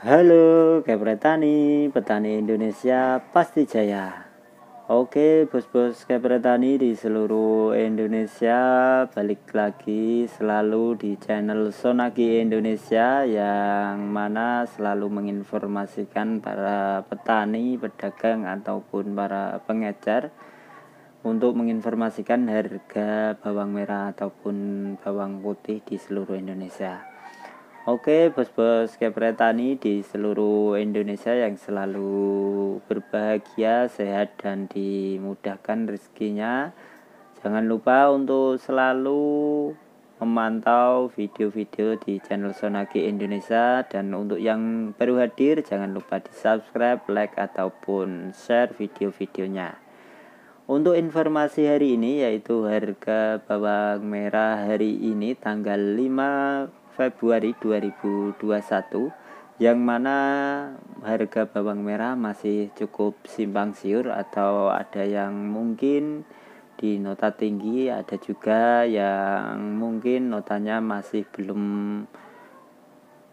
Halo Kepretani, petani Indonesia pasti jaya. Oke, bos-bos Kepretani di seluruh Indonesia, balik lagi selalu di channel Sonagi Indonesia yang mana selalu menginformasikan para petani, pedagang ataupun para pengecer untuk menginformasikan harga bawang merah ataupun bawang putih di seluruh Indonesia. Oke, bos-bos Kepretani di seluruh Indonesia yang selalu berbahagia, sehat dan dimudahkan rezekinya. Jangan lupa untuk selalu memantau video-video di channel Sonaki Indonesia dan untuk yang baru hadir jangan lupa di-subscribe, like ataupun share video-videonya. Untuk informasi hari ini yaitu harga bawang merah hari ini tanggal 5 Februari 2021 yang mana harga bawang merah masih cukup simpang siur atau ada yang mungkin di nota tinggi ada juga yang mungkin notanya masih belum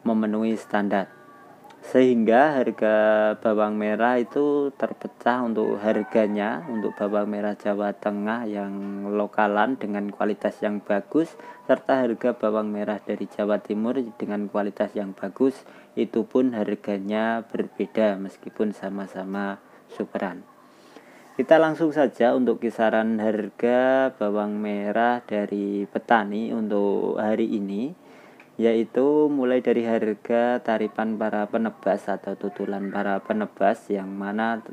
memenuhi standar sehingga harga bawang merah itu terpecah untuk harganya untuk bawang merah Jawa Tengah yang lokalan dengan kualitas yang bagus serta harga bawang merah dari Jawa Timur dengan kualitas yang bagus itu pun harganya berbeda meskipun sama-sama superan kita langsung saja untuk kisaran harga bawang merah dari petani untuk hari ini yaitu mulai dari harga tarifan para penebas atau tutulan para penebas yang mana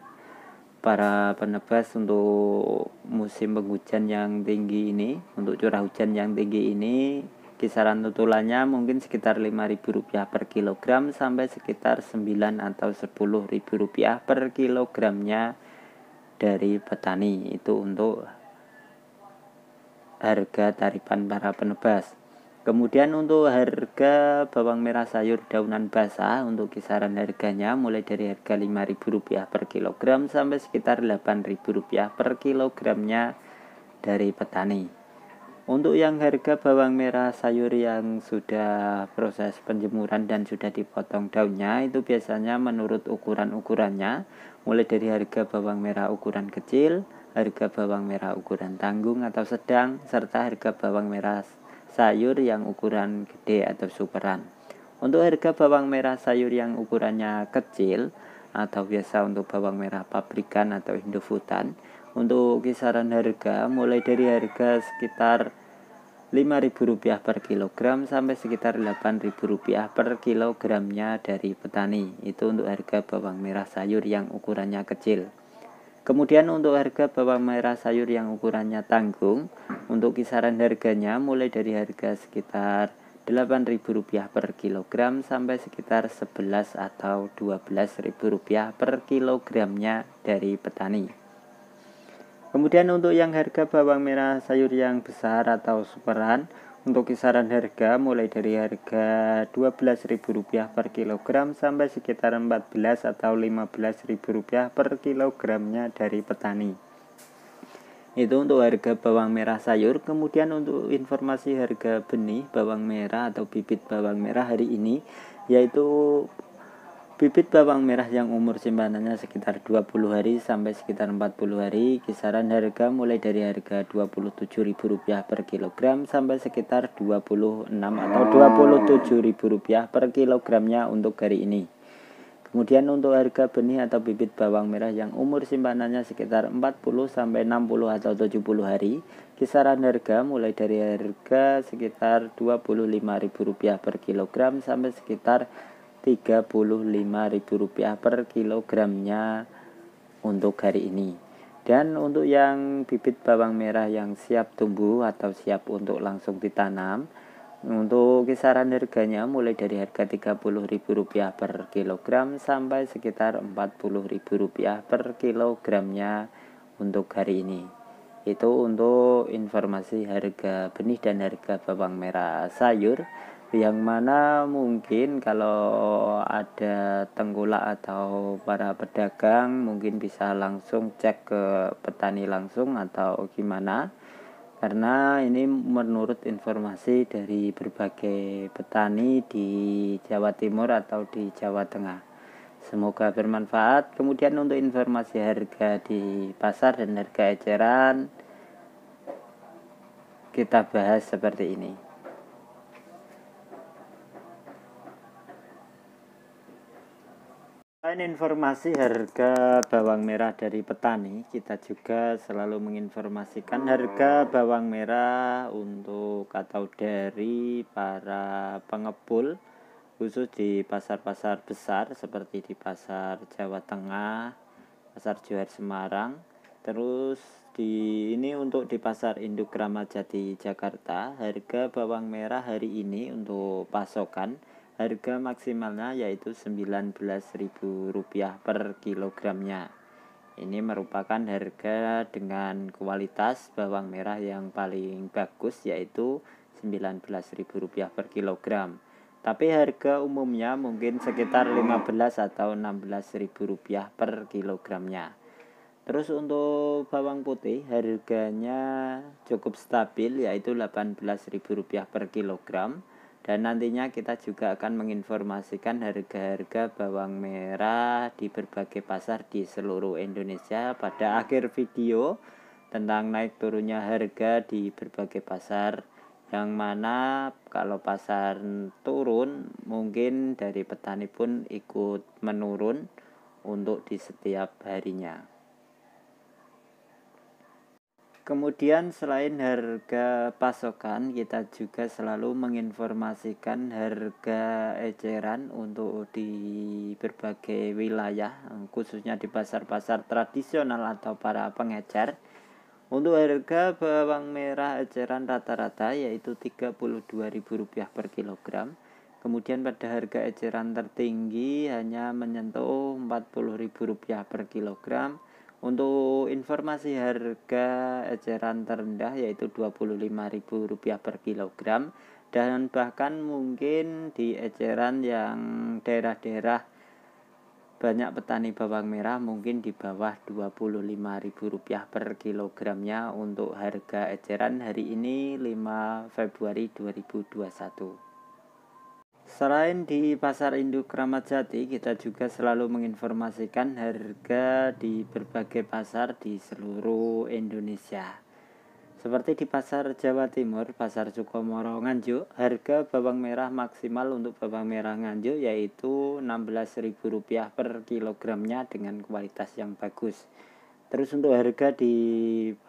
para penebas untuk musim penghujan yang tinggi ini untuk curah hujan yang tinggi ini kisaran tutulannya mungkin sekitar Rp5.000 per kilogram sampai sekitar 9 atau Rp10.000 per kilogramnya dari petani itu untuk harga tarifan para penebas Kemudian untuk harga bawang merah sayur daunan basah untuk kisaran harganya mulai dari harga Rp5.000 per kilogram sampai sekitar Rp8.000 per kilogramnya dari petani. Untuk yang harga bawang merah sayur yang sudah proses penjemuran dan sudah dipotong daunnya itu biasanya menurut ukuran-ukurannya mulai dari harga bawang merah ukuran kecil, harga bawang merah ukuran tanggung atau sedang serta harga bawang merah sayur yang ukuran gede atau superan. Untuk harga bawang merah sayur yang ukurannya kecil atau biasa untuk bawang merah pabrikan atau Indofutan, untuk kisaran harga mulai dari harga sekitar Rp5.000 per kilogram sampai sekitar Rp8.000 per kilogramnya dari petani. Itu untuk harga bawang merah sayur yang ukurannya kecil. Kemudian untuk harga bawang merah sayur yang ukurannya tanggung, untuk kisaran harganya mulai dari harga sekitar Rp8.000 per kilogram sampai sekitar 11 atau Rp12.000 per kilogramnya dari petani. Kemudian untuk yang harga bawang merah sayur yang besar atau superan untuk kisaran harga mulai dari harga Rp12.000 per kilogram sampai sekitar Rp14.000 atau Rp15.000 per kilogramnya dari petani. Itu untuk harga bawang merah sayur. Kemudian untuk informasi harga benih bawang merah atau bibit bawang merah hari ini yaitu Bibit bawang merah yang umur simpanannya sekitar 20 hari sampai sekitar 40 hari, kisaran harga mulai dari harga Rp27.000 per kilogram sampai sekitar 26 atau Rp27.000 per kilogramnya untuk hari ini. Kemudian untuk harga benih atau bibit bawang merah yang umur simpanannya sekitar 40 sampai 60 atau 70 hari, kisaran harga mulai dari harga sekitar Rp25.000 per kilogram sampai sekitar Rp35.000 per kilogramnya untuk hari ini. Dan untuk yang bibit bawang merah yang siap tumbuh atau siap untuk langsung ditanam, untuk kisaran harganya mulai dari harga Rp30.000 per kilogram sampai sekitar Rp40.000 per kilogramnya untuk hari ini. Itu untuk informasi harga benih dan harga bawang merah sayur yang mana mungkin kalau ada tenggula atau para pedagang mungkin bisa langsung cek ke petani langsung atau gimana karena ini menurut informasi dari berbagai petani di Jawa Timur atau di Jawa Tengah semoga bermanfaat kemudian untuk informasi harga di pasar dan harga eceran kita bahas seperti ini Selain informasi harga bawang merah dari petani, kita juga selalu menginformasikan harga bawang merah untuk atau dari para pengepul khusus di pasar-pasar besar seperti di pasar Jawa Tengah, pasar Johar Semarang, terus di ini untuk di pasar Induk Jati Jakarta, harga bawang merah hari ini untuk pasokan Harga maksimalnya yaitu Rp19.000 per kilogramnya. Ini merupakan harga dengan kualitas bawang merah yang paling bagus yaitu Rp19.000 per kilogram. Tapi harga umumnya mungkin sekitar 15 atau 16.000 rupiah per kilogramnya. Terus untuk bawang putih harganya cukup stabil yaitu rp rupiah per kilogram. Dan nantinya kita juga akan menginformasikan harga-harga bawang merah di berbagai pasar di seluruh Indonesia pada akhir video tentang naik turunnya harga di berbagai pasar yang mana kalau pasar turun mungkin dari petani pun ikut menurun untuk di setiap harinya. Kemudian selain harga pasokan, kita juga selalu menginformasikan harga eceran untuk di berbagai wilayah, khususnya di pasar-pasar tradisional atau para pengecer. Untuk harga bawang merah eceran rata-rata yaitu Rp32.000 per kilogram. Kemudian pada harga eceran tertinggi hanya menyentuh Rp40.000 per kilogram untuk informasi harga eceran terendah yaitu Rp25.000 per kilogram dan bahkan mungkin di eceran yang daerah-daerah banyak petani bawang merah mungkin di bawah Rp25.000 per kilogramnya untuk harga eceran hari ini 5 Februari 2021. Selain di Pasar Induk Kramat Jati, kita juga selalu menginformasikan harga di berbagai pasar di seluruh Indonesia. Seperti di Pasar Jawa Timur, Pasar Sukomoro Nganjuk, harga bawang merah maksimal untuk bawang merah Nganjuk yaitu Rp16.000 per kilogramnya dengan kualitas yang bagus. Terus untuk harga di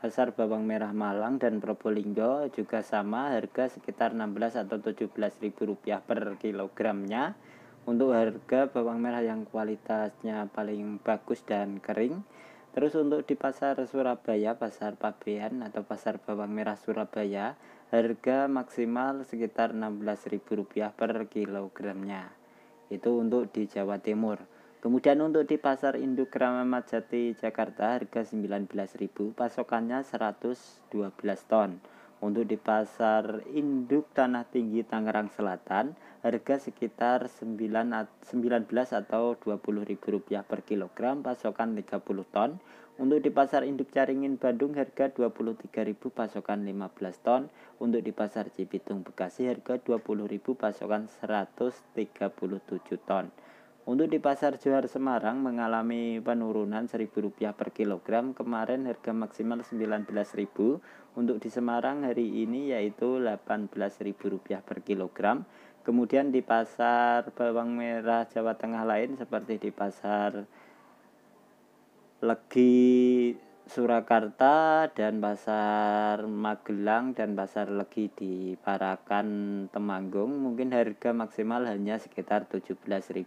Pasar Bawang Merah Malang dan Probolinggo juga sama harga sekitar 16 atau 17 ribu rupiah per kilogramnya. Untuk harga bawang merah yang kualitasnya paling bagus dan kering. Terus untuk di Pasar Surabaya, Pasar Pabean atau Pasar Bawang Merah Surabaya, harga maksimal sekitar 16 ribu rupiah per kilogramnya. Itu untuk di Jawa Timur. Kemudian untuk di Pasar Induk Kramat Jati Jakarta harga 19.000, pasokannya 112 ton. Untuk di Pasar Induk Tanah Tinggi Tangerang Selatan harga sekitar 9 19 atau 20.000 rupiah per kilogram, pasokan 30 ton. Untuk di Pasar Induk Caringin Bandung harga 23.000 pasokan 15 ton. Untuk di Pasar Cipitung Bekasi harga 20.000 pasokan 137 ton. Untuk di pasar Johar Semarang mengalami penurunan Rp1.000 per kilogram. Kemarin harga maksimal Rp19.000. Untuk di Semarang hari ini yaitu Rp18.000 per kilogram. Kemudian di pasar bawang merah Jawa Tengah lain seperti di pasar Legi Surakarta dan pasar Magelang dan pasar Legi di Parakan Temanggung mungkin harga maksimal hanya sekitar Rp17.000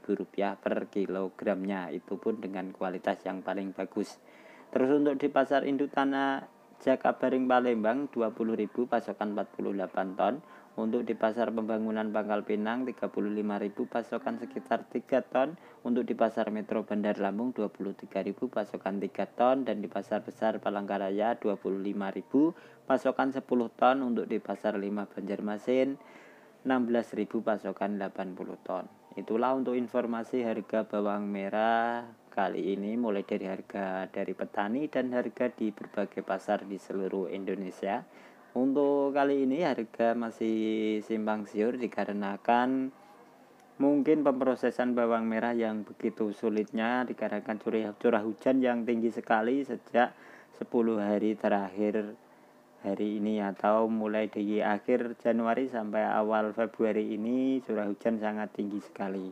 per kilogramnya itu pun dengan kualitas yang paling bagus terus untuk di pasar induk tanah Jakabaring Palembang rp. 20.000 pasokan 48 ton untuk di pasar pembangunan Pangkal Pinang 35.000 pasokan sekitar 3 ton, untuk di pasar Metro Bandar Lampung 23.000 pasokan 3 ton dan di pasar besar Palangkaraya 25.000 pasokan 10 ton, untuk di pasar 5 Banjarmasin 16.000 pasokan 80 ton. Itulah untuk informasi harga bawang merah kali ini mulai dari harga dari petani dan harga di berbagai pasar di seluruh Indonesia untuk kali ini harga masih simpang siur dikarenakan mungkin pemrosesan bawang merah yang begitu sulitnya dikarenakan curah curah hujan yang tinggi sekali sejak 10 hari terakhir hari ini atau mulai dari akhir Januari sampai awal Februari ini curah hujan sangat tinggi sekali.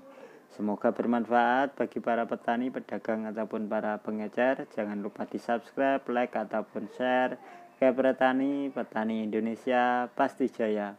Semoga bermanfaat bagi para petani, pedagang ataupun para pengecer. Jangan lupa di-subscribe, like ataupun share Kayak petani, petani Indonesia pasti jaya.